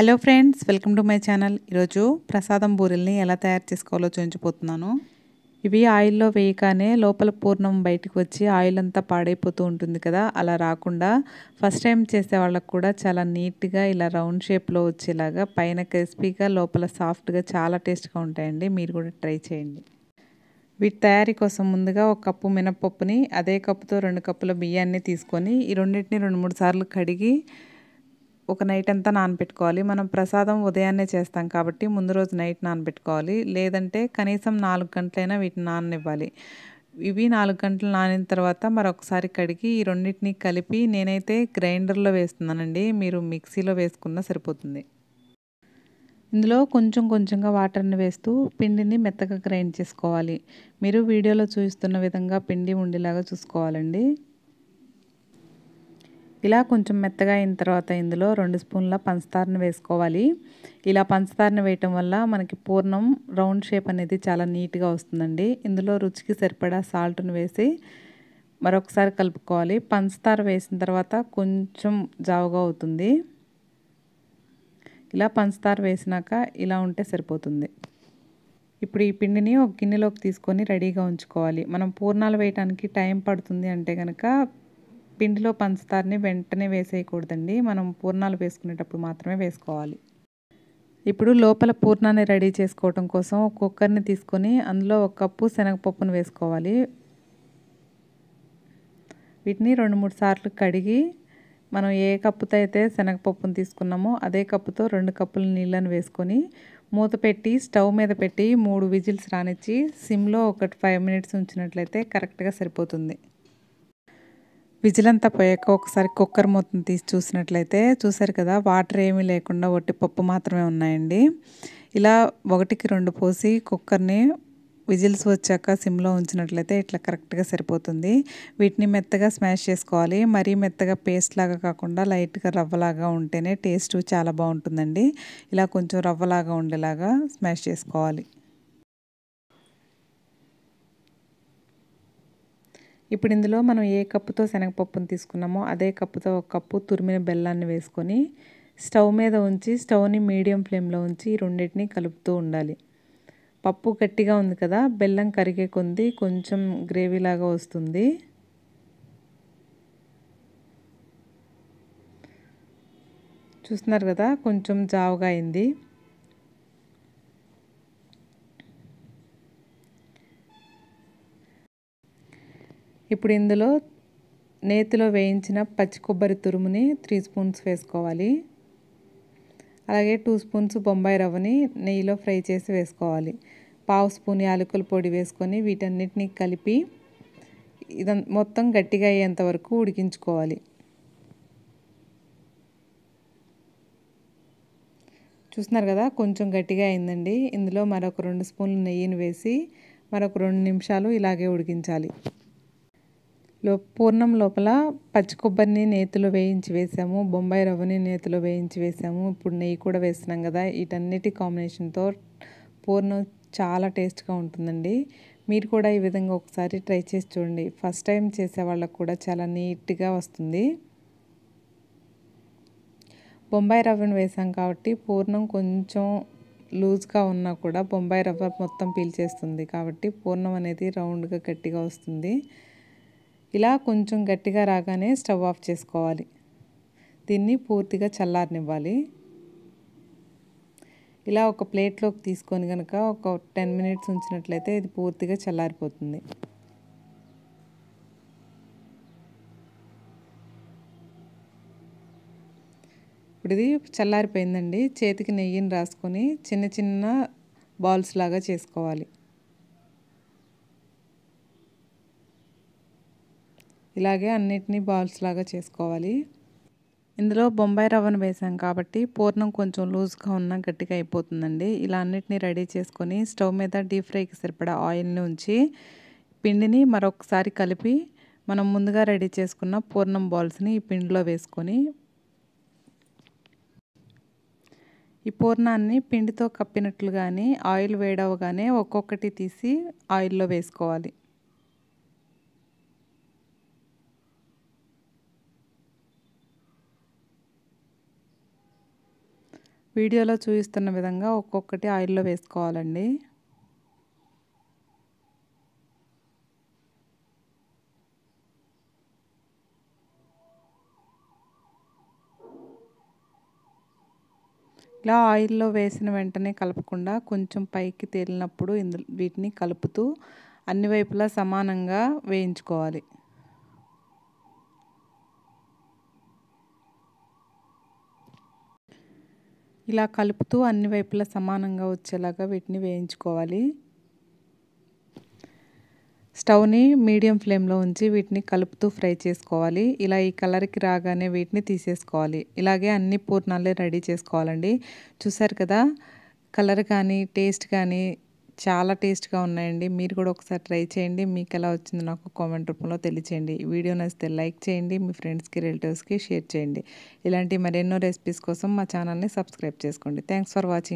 hello friends welcome to my channel ఈరోజు ప్రసాదం బూరెల్ని ఎలా తయారు చేసుకోవాలో చూపించిపోతున్నాను ఇవి ఆయిల్లో వేయగానే లోపల పూర్ణం బయటకు వచ్చి ఆయిల్ అంతా పాడైపోతూ ఉంటుంది కదా అలా రాకుండా ఫస్ట్ టైం చేసే వాళ్ళకు కూడా చాలా నీట్గా ఇలా రౌండ్ షేప్లో వచ్చేలాగా పైన క్రిస్పీగా లోపల సాఫ్ట్గా చాలా టేస్ట్గా ఉంటాయండి మీరు కూడా ట్రై చేయండి వీటి తయారీ కోసం ముందుగా ఒక కప్పు మినపప్పుని అదే కప్పుతో రెండు కప్పుల బియ్యాన్ని తీసుకొని ఈ రెండింటిని రెండు మూడు సార్లు కడిగి ఒక నైట్ అంతా నానబెట్టుకోవాలి మనం ప్రసాదం ఉదయాన్నే చేస్తాం కాబట్టి ముందు రోజు నైట్ నానబెట్టుకోవాలి లేదంటే కనీసం నాలుగు గంటలైనా వీటిని నాననివ్వాలి ఇవి నాలుగు గంటలు నానిన తర్వాత మరొకసారి కడిగి ఈ రెండింటిని కలిపి నేనైతే గ్రైండర్లో వేస్తున్నానండి మీరు మిక్సీలో వేసుకున్నా సరిపోతుంది ఇందులో కొంచెం కొంచెంగా వాటర్ని వేస్తూ పిండిని మెత్తగా గ్రైండ్ చేసుకోవాలి మీరు వీడియోలో చూస్తున్న విధంగా పిండి ఉండేలాగా చూసుకోవాలండి ఇలా కొంచెం మెత్తగా అయిన తర్వాత ఇందులో రెండు స్పూన్ల పంచదారను వేసుకోవాలి ఇలా పంచదారను వేయటం వల్ల మనకి పూర్ణం రౌండ్ షేప్ అనేది చాలా నీట్గా వస్తుందండి ఇందులో రుచికి సరిపడా సాల్ట్ను వేసి మరొకసారి కలుపుకోవాలి పంచదార వేసిన తర్వాత కొంచెం జావుగా అవుతుంది ఇలా పంచదార వేసినాక ఇలా ఉంటే సరిపోతుంది ఇప్పుడు ఈ పిండిని ఒక గిన్నెలోకి తీసుకొని రెడీగా ఉంచుకోవాలి మనం పూర్ణాలు వేయడానికి టైం పడుతుంది అంటే కనుక పిండిలో పంచదారని వెంటనే వేసేయకూడదండి మనం పూర్ణాలు వేసుకునేటప్పుడు మాత్రమే వేసుకోవాలి ఇప్పుడు లోపల పూర్ణాన్ని రెడీ చేసుకోవటం కోసం కుక్కర్ని తీసుకొని అందులో ఒక కప్పు శనగపప్పును వేసుకోవాలి వీటిని రెండు మూడు సార్లు కడిగి మనం ఏ కప్పుతో అయితే శనగపప్పును తీసుకున్నామో అదే కప్పుతో రెండు కప్పుల నీళ్ళను వేసుకొని మూత పెట్టి స్టవ్ మీద పెట్టి మూడు విజిల్స్ రానిచ్చి సిమ్లో ఒకటి ఫైవ్ మినిట్స్ ఉంచినట్లయితే కరెక్ట్గా సరిపోతుంది విజిలంతా పోయాక ఒకసారి కుక్కర్ మొత్తం తీసి చూసినట్లయితే చూసారు కదా వాటర్ ఏమీ లేకుండా ఒట్టి పప్పు మాత్రమే ఉన్నాయండి ఇలా ఒకటికి రెండు పోసి కుక్కర్ని విజిల్స్ వచ్చాక సిమ్లో ఉంచినట్లయితే ఇట్లా కరెక్ట్గా సరిపోతుంది వీటిని మెత్తగా స్మాష్ చేసుకోవాలి మరీ మెత్తగా పేస్ట్ లాగా కాకుండా లైట్గా రవ్వలాగా ఉంటేనే టేస్ట్ చాలా బాగుంటుందండి ఇలా కొంచెం రవ్వలాగా ఉండేలాగా స్మాష్ చేసుకోవాలి ఇప్పుడు ఇందులో మనం ఏ కప్పుతో శనగపప్పును తీసుకున్నామో అదే కప్పుతో ఒక కప్పు తురిమిన బెల్లాన్ని వేసుకొని స్టవ్ మీద ఉంచి స్టవ్ని మీడియం ఫ్లేమ్లో ఉంచి రెండింటిని కలుపుతూ ఉండాలి పప్పు గట్టిగా ఉంది కదా బెల్లం కరిగే కొంది కొంచెం గ్రేవీలాగా వస్తుంది చూస్తున్నారు కదా కొంచెం జావుగా అయింది ఇప్పుడు ఇందులో నేతిలో వేయించిన పచ్చి కొబ్బరి తురుముని త్రీ స్పూన్స్ వేసుకోవాలి అలాగే టూ స్పూన్స్ బొంబాయి రవ్వని నెయ్యిలో ఫ్రై చేసి వేసుకోవాలి పావు స్పూన్ యాలకుల పొడి వేసుకొని వీటన్నిటిని కలిపి ఇదం మొత్తం గట్టిగా అయ్యేంత వరకు ఉడికించుకోవాలి చూస్తున్నారు కదా కొంచెం గట్టిగా అయిందండి ఇందులో మరొక రెండు స్పూన్లు నెయ్యిని వేసి మరొక రెండు నిమిషాలు ఇలాగే ఉడికించాలి లో పూర్ణం లోపల పచ్చి కొబ్బరిని నేతిలో వేయించి వేసాము బొంబాయి రవ్వని నేతిలో వేయించి వేసాము ఇప్పుడు నెయ్యి కూడా వేస్తున్నాం కదా వీటన్నిటి కాంబినేషన్తో పూర్ణం చాలా టేస్ట్గా ఉంటుందండి మీరు కూడా ఈ విధంగా ఒకసారి ట్రై చేసి చూడండి ఫస్ట్ టైం చేసే వాళ్ళకు కూడా చాలా నీట్గా వస్తుంది బొంబాయి రవ్వను వేసాం కాబట్టి పూర్ణం కొంచెం లూజ్గా ఉన్నా కూడా బొంబాయి రవ్వ మొత్తం పీల్చేస్తుంది కాబట్టి పూర్ణం అనేది రౌండ్గా గట్టిగా వస్తుంది ఇలా కొంచెం గట్టిగా రాగానే స్టవ్ ఆఫ్ చేసుకోవాలి దీన్ని పూర్తిగా చల్లారనివ్వాలి ఇలా ఒక ప్లేట్లోకి తీసుకొని కనుక ఒక టెన్ మినిట్స్ ఉంచినట్లయితే ఇది పూర్తిగా చల్లారిపోతుంది ఇప్పుడు ఇది చల్లారిపోయిందండి చేతికి నెయ్యిని రాసుకొని చిన్న చిన్న బాల్స్ లాగా చేసుకోవాలి ఇలాగే అన్నిటినీ బాల్స్ లాగా చేసుకోవాలి ఇందులో బొంబాయి రవ్వను వేసాం కాబట్టి పూర్ణం కొంచెం లూజ్గా ఉన్నా గట్టిగా అయిపోతుందండి ఇలా అన్నిటినీ రెడీ చేసుకొని స్టవ్ మీద డీప్ ఫ్రైకి సరిపడా ఆయిల్ని ఉంచి పిండిని మరొకసారి కలిపి మనం ముందుగా రెడీ చేసుకున్న పూర్ణం బాల్స్ని ఈ పిండిలో వేసుకొని ఈ పూర్ణాన్ని పిండితో కప్పినట్లు కానీ ఆయిల్ వేడవగానే ఒక్కొక్కటి తీసి ఆయిల్లో వేసుకోవాలి వీడియోలో చూపిస్తున్న విధంగా ఒక్కొక్కటి ఆయిల్లో వేసుకోవాలండి ఇలా ఆయిల్లో వేసిన వెంటనే కలపకుండా కొంచెం పైకి తేలినప్పుడు ఇందు వీటిని కలుపుతూ అన్ని వైపులా సమానంగా వేయించుకోవాలి ఇలా కలుపుతూ అన్ని వైపులా సమానంగా వచ్చేలాగా వీటిని వేయించుకోవాలి స్టవ్ని మీడియం ఫ్లేమ్లో ఉంచి వీటిని కలుపుతూ ఫ్రై చేసుకోవాలి ఇలా ఈ కలర్కి రాగానే వీటిని తీసేసుకోవాలి ఇలాగే అన్ని పూర్ణాలే రెడీ చేసుకోవాలండి చూసారు కదా కలర్ కానీ టేస్ట్ కానీ చాలా టేస్ట్గా ఉన్నాయండి మీరు కూడా ఒకసారి ట్రై చేయండి మీకు ఎలా వచ్చిందో నాకు కామెంట్ రూపంలో తెలియచేయండి వీడియో నచ్చితే లైక్ చేయండి మీ ఫ్రెండ్స్కి రిలేటివ్స్కి షేర్ చేయండి ఇలాంటి మరెన్నో రెసిపీస్ కోసం మా ఛానల్ని సబ్స్క్రైబ్ చేసుకోండి థ్యాంక్స్ ఫర్ వాచింగ్